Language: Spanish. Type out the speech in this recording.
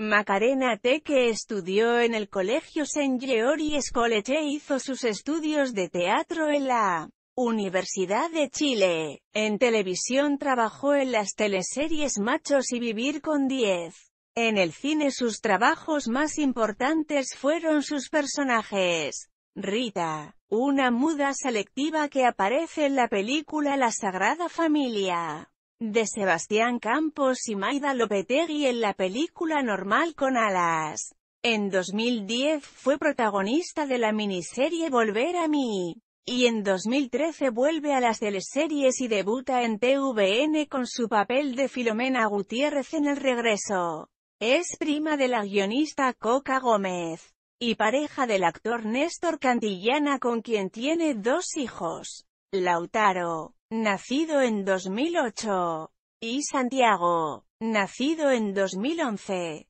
Macarena Teke estudió en el Colegio St. George's College e hizo sus estudios de teatro en la Universidad de Chile. En televisión trabajó en las teleseries Machos y Vivir con Diez. En el cine sus trabajos más importantes fueron sus personajes. Rita, una muda selectiva que aparece en la película La Sagrada Familia de Sebastián Campos y Maida Lopetegui en la película Normal con alas. En 2010 fue protagonista de la miniserie Volver a mí, y en 2013 vuelve a las teleseries y debuta en TVN con su papel de Filomena Gutiérrez en El Regreso. Es prima de la guionista Coca Gómez, y pareja del actor Néstor Cantillana con quien tiene dos hijos, Lautaro nacido en 2008, y Santiago, nacido en 2011.